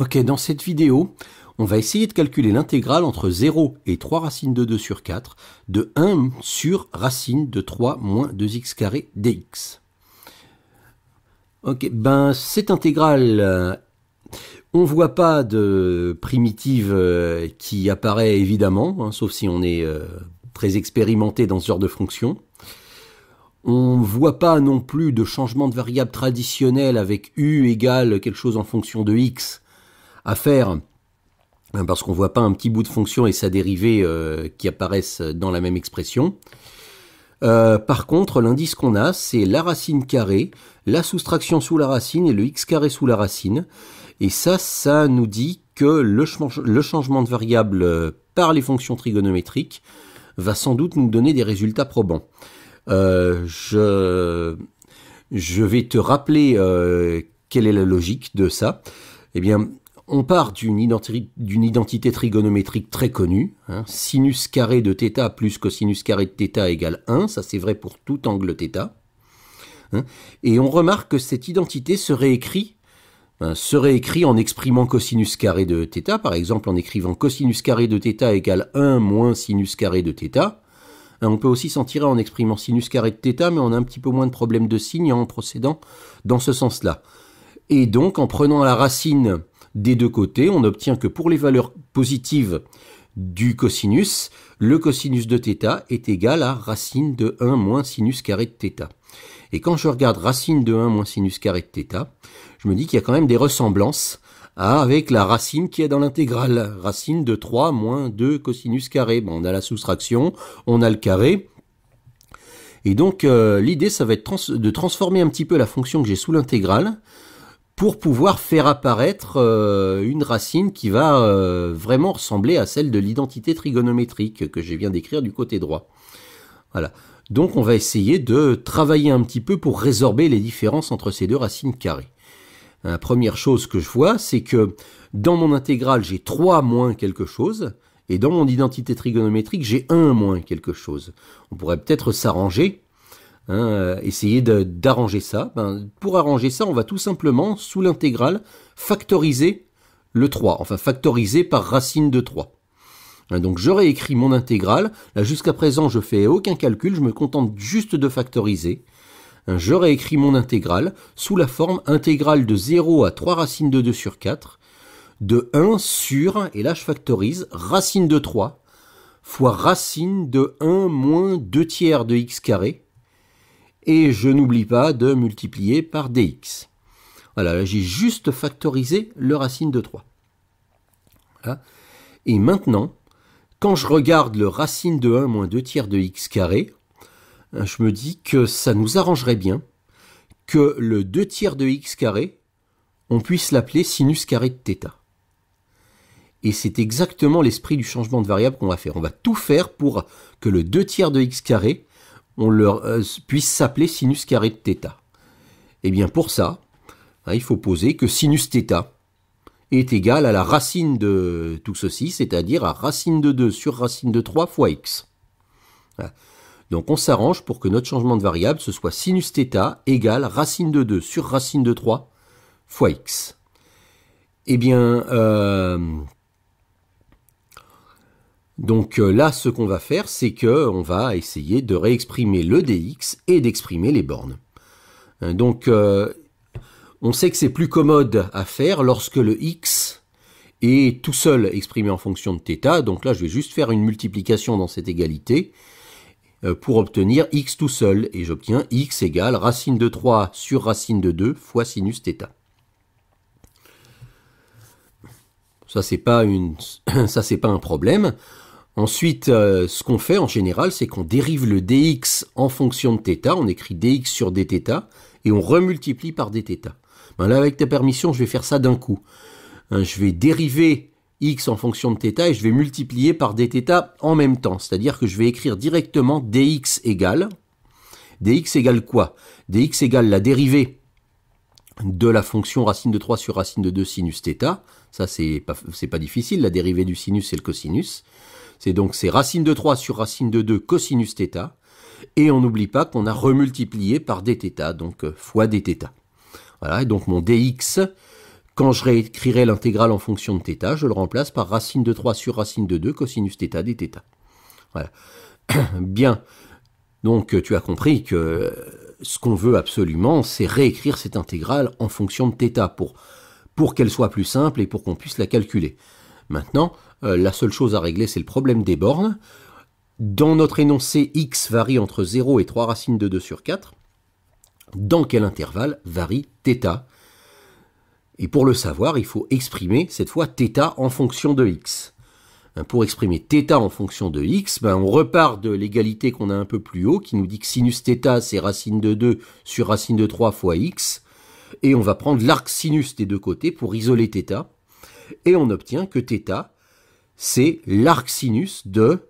Ok, dans cette vidéo, on va essayer de calculer l'intégrale entre 0 et 3 racine de 2 sur 4 de 1 sur racine de 3 moins 2x carré dx. ben cette intégrale, euh, on ne voit pas de primitive euh, qui apparaît évidemment, hein, sauf si on est euh, très expérimenté dans ce genre de fonction. On ne voit pas non plus de changement de variable traditionnel avec u égale quelque chose en fonction de x à faire hein, parce qu'on ne voit pas un petit bout de fonction et sa dérivée euh, qui apparaissent dans la même expression. Euh, par contre, l'indice qu'on a, c'est la racine carrée, la soustraction sous la racine et le x carré sous la racine. Et ça, ça nous dit que le, changement de variable euh, par les fonctions trigonométriques va sans doute nous donner des résultats probants. je, je, vais te rappeler quelle est la logique de ça. Eh bien, on part d'une identité trigonométrique très connue. Hein. sinus carré de θ plus cosinus carré de θ égale 1. Ça, c'est vrai pour tout angle θ. Hein. et on remarque que cette identité serait écrite hein, en exprimant cosinus carré de θ, par exemple en écrivant cosinus carré de θ égale 1 moins sinus carré de θ. On peut aussi s'en tirer en exprimant sinus carré de θ, mais on a un petit peu moins de problèmes de signes en procédant dans ce sens-là. Et donc, en prenant la racine des deux côtés, on obtient que pour les valeurs positives du cosinus, le cosinus de θ est égal à racine de 1 moins sinus carré de θ. Et quand je regarde racine de 1 moins sinus carré de θ, je me dis qu'il y a quand même des ressemblances avec la racine qui est dans l'intégrale. Racine de 3 moins 2 cosinus carré. Bon, on a la soustraction, on a le carré. Et donc euh, l'idée, ça va être de transformer un petit peu la fonction que j'ai sous l'intégrale pour pouvoir faire apparaître euh, une racine qui va euh, vraiment ressembler à celle de l'identité trigonométrique que je viens d'écrire du côté droit. Voilà. Donc on va essayer de travailler un petit peu pour résorber les différences entre ces deux racines carrées. La euh, première chose que je vois, c'est que dans mon intégrale, j'ai 3 moins quelque chose, et dans mon identité trigonométrique, j'ai 1 moins quelque chose. On pourrait peut-être s'arranger Hein, euh, essayer d'arranger ça. Ben, pour arranger ça, on va tout simplement, sous l'intégrale, factoriser le 3, enfin factoriser par racine de 3. Hein, donc j'aurais écrit mon intégrale. Là jusqu'à présent je fais aucun calcul, je me contente juste de factoriser. Hein, j'aurais écrit mon intégrale sous la forme intégrale de 0 à 3 racines de 2 sur 4, de 1 sur, et là je factorise, racine de 3 fois racine de 1 moins 2 tiers de x carré, et je n'oublie pas de multiplier par dx. Voilà, j'ai juste factorisé le racine de 3. Et maintenant, quand je regarde le racine de 1 moins 2 tiers de x carré, hein, je me dis que ça nous arrangerait bien que le 2 tiers de x carré, on puisse l'appeler sinus carré de θ. Et c'est exactement l'esprit du changement de variable qu'on va faire. On va tout faire pour que le 2 tiers de x carré on leur, euh, puisse s'appeler sinus carré de θ. Eh bien pour ça, hein, il faut poser que sinus θ est égal à la racine de tout ceci, c'est-à-dire à racine de 2 sur racine de 3 fois x. Hein. Donc on s'arrange pour que notre changement de variable, ce soit sinus θ égale racine de 2 sur racine de 3 fois x. Eh bien, euh, donc euh, là, ce qu'on va faire, c'est qu'on va essayer de réexprimer le dx et d'exprimer les bornes. Hein, donc euh, on sait que c'est plus commode à faire lorsque le x est tout seul exprimé en fonction de θ. Donc là, je vais juste faire une multiplication dans cette égalité euh, pour obtenir x tout seul. Et j'obtiens x égale racine de 3 sur racine de 2 fois sinus θ. Ça, c'est pas, pas un problème. Ensuite, euh, ce qu'on fait en général, c'est qu'on dérive le dx en fonction de θ, on écrit dx sur dθ, et on remultiplie par dθ. Ben là, avec ta permission, je vais faire ça d'un coup. Hein, je vais dériver x en fonction de θ et je vais multiplier par dθ en même temps. C'est-à-dire que je vais écrire directement dx égale. dx égale quoi dx égale la dérivée de la fonction racine de 3 sur racine de 2 sinus θ. Ça, c'est pas, pas difficile. La dérivée du sinus, c'est le cosinus. C'est donc c'est racine de 3 sur racine de 2 cosinus θ. Et on n'oublie pas qu'on a remultiplié par dθ, donc euh, fois dθ. Voilà, et donc mon dx, quand je réécrirai l'intégrale en fonction de θ, je le remplace par racine de 3 sur racine de 2 cosinus θ dθ. Voilà. Bien. Donc tu as compris que ce qu'on veut absolument, c'est réécrire cette intégrale en fonction de θ pour, qu'elle soit plus simple et pour qu'on puisse la calculer. Maintenant, euh, la seule chose à régler, c'est le problème des bornes. Dans notre énoncé, x varie entre 0 et 3 racines de 2 sur 4. Dans quel intervalle varie θ Et pour le savoir, il faut exprimer cette fois θ en fonction de x. Euh, pour exprimer θ en fonction de x, ben, on repart de l'égalité qu'on a un peu plus haut, qui nous dit que sinus θ, c'est racine de 2 sur racine de 3 fois x, et on va prendre l'arc sinus des deux côtés pour isoler θ, et on obtient que θ, c'est l'arc sinus de...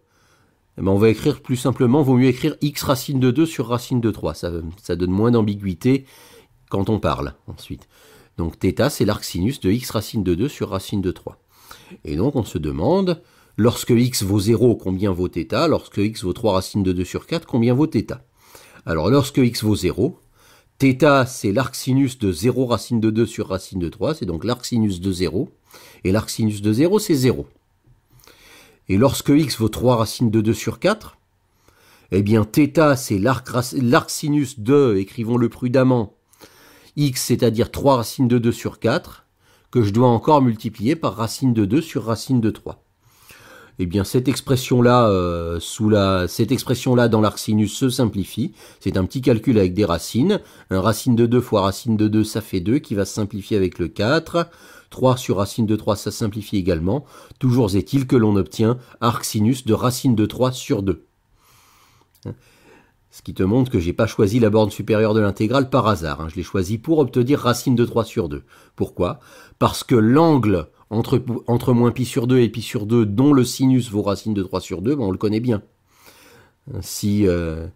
Eh ben, on va écrire plus simplement, vaut mieux écrire x racine de 2 sur racine de 3, ça, ça donne moins d'ambiguïté quand on parle ensuite. Donc θ, c'est l'arc sinus de x racine de 2 sur racine de 3. Et donc on se demande, lorsque x vaut 0, combien vaut θ Lorsque x vaut 3 racine de 2 sur 4, combien vaut θ Alors lorsque x vaut 0, θ c'est sinus de 0 racine de 2 sur racine de 3, c'est donc l'arc sinus de 0. Et l'arc sinus de 0 c'est 0. Et lorsque x vaut 3 racines de 2 sur 4, eh bien θ c'est l'arc sinus de, écrivons-le prudemment, x c'est-à-dire 3 racine de 2 sur 4, que je dois encore multiplier par racine de 2 sur racine de 3. Eh bien, cette expression-là, euh, sous la, cette expression-là dans l'arc-sinus se simplifie. C'est un petit calcul avec des racines. Un racine de 2 fois racine de 2, ça fait 2, qui va se simplifier avec le 4. 3 sur racine de 3, ça simplifie également. Toujours est-il que l'on obtient arc-sinus de racine de 3 sur 2. Ce qui te montre que j'ai pas choisi la borne supérieure de l'intégrale par hasard. Hein. Je l'ai choisi pour obtenir racine de 3 sur 2. Pourquoi Parce que l'angle entre, entre moins pi sur 2 et pi sur 2, dont le sinus vaut racine de 3 sur 2, ben, on le connaît bien. Si, euh,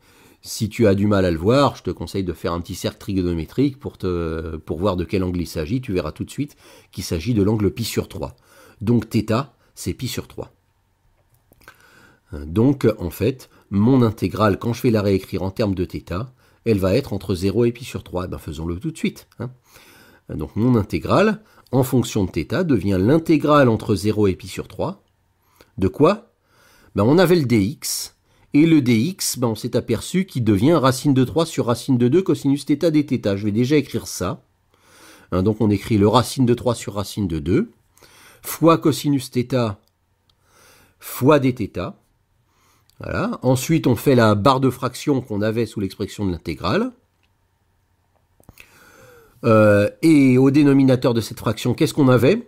si tu as du mal à le voir, je te conseille de faire un petit cercle trigonométrique pour, te, pour voir de quel angle il s'agit. Tu verras tout de suite qu'il s'agit de l'angle pi sur 3. Donc θ, c'est pi sur 3. Euh, donc, en fait, mon intégrale, quand je vais la réécrire en termes de θ, elle va être entre 0 et π sur 3. Eh ben, faisons-le tout de suite. Hein. Donc mon intégrale, en fonction de θ, devient l'intégrale entre 0 et π sur 3. De quoi ben, On avait le dx, et le dx, ben, on s'est aperçu qu'il devient racine de 3 sur racine de 2 cosinus θ dθ. Je vais déjà écrire ça. Hein, donc on écrit le racine de 3 sur racine de 2, fois cosinus θ, fois dθ. Ensuite, on fait la barre de fraction qu'on avait sous l'expression de l'intégrale. Euh, et au dénominateur de cette fraction, qu'est-ce qu'on avait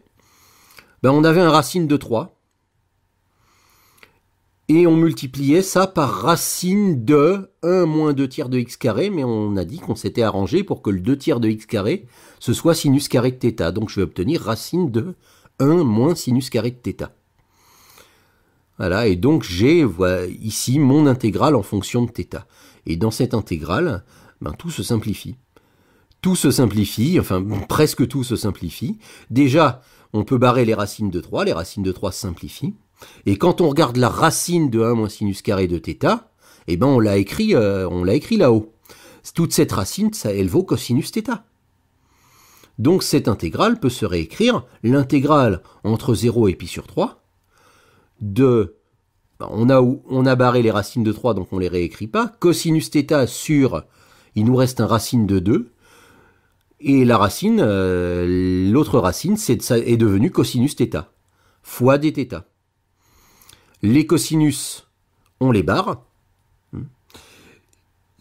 ben, On avait un racine de 3. Et on multipliait ça par racine de 1 moins 2 tiers de x carré, mais on a dit qu'on s'était arrangé pour que le 2 tiers de x carré, ce soit sinus carré de θ. Donc je vais obtenir racine de 1 moins sinus carré de θ. Voilà, et donc j'ai ici mon intégrale en fonction de θ. Et dans cette intégrale, ben, tout se simplifie. Tout se simplifie, enfin presque tout se simplifie. Déjà, on peut barrer les racines de 3, les racines de 3 se simplifient. Et quand on regarde la racine de 1 moins sinus carré de θ, eh ben on l'a écrit, euh, on l'a écrit là-haut. Toute cette racine, ça, elle vaut cosinus θ. Donc cette intégrale peut se réécrire l'intégrale entre 0 et pi sur 3 de... Bah, on a, barré les racines de 3, donc on les réécrit pas. Cosinus θ sur... Il nous reste un racine de 2. Et la racine, euh, l'autre racine, c'est, est devenue cosinus θ, fois dθ Les cosinus, on les barre. Hmm.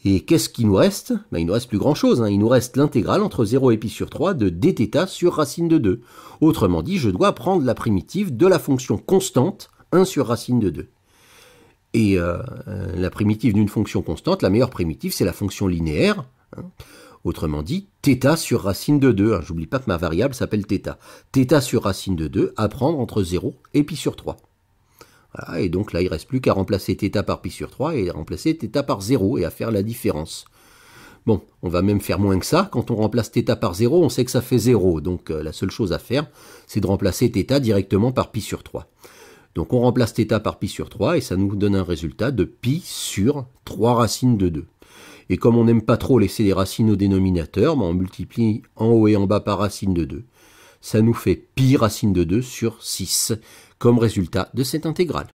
Et qu'est-ce qui nous reste ben, Il nous reste plus grand-chose. Hein. Il nous reste l'intégrale entre 0 et π sur 3 de dθ sur racine de 2. Autrement dit, je dois prendre la primitive de la fonction constante 1 sur racine de 2. Et euh, euh, la primitive d'une fonction constante, la meilleure primitive, c'est la fonction linéaire. Hein. autrement dit, θ sur racine de 2. J'oublie pas que ma variable s'appelle θ. θ sur racine de 2 à prendre entre 0 et π sur 3. et donc là, il ne reste plus qu'à remplacer θ par π sur 3 et remplacer θ par 0 et à faire la différence. Bon, on va même faire moins que ça. Quand on remplace θ par 0, on sait que ça fait 0. Donc euh, la seule chose à faire, c'est de remplacer θ directement par π sur 3. Donc on remplace θ par pi sur 3 et ça nous donne un résultat de π sur 3 racines de 2. Et comme on n'aime pas trop laisser les racines au dénominateur, ben, on multiplie en haut et en bas par racine de 2. Ça nous fait pi racine de 2 sur 6 comme résultat de cette intégrale.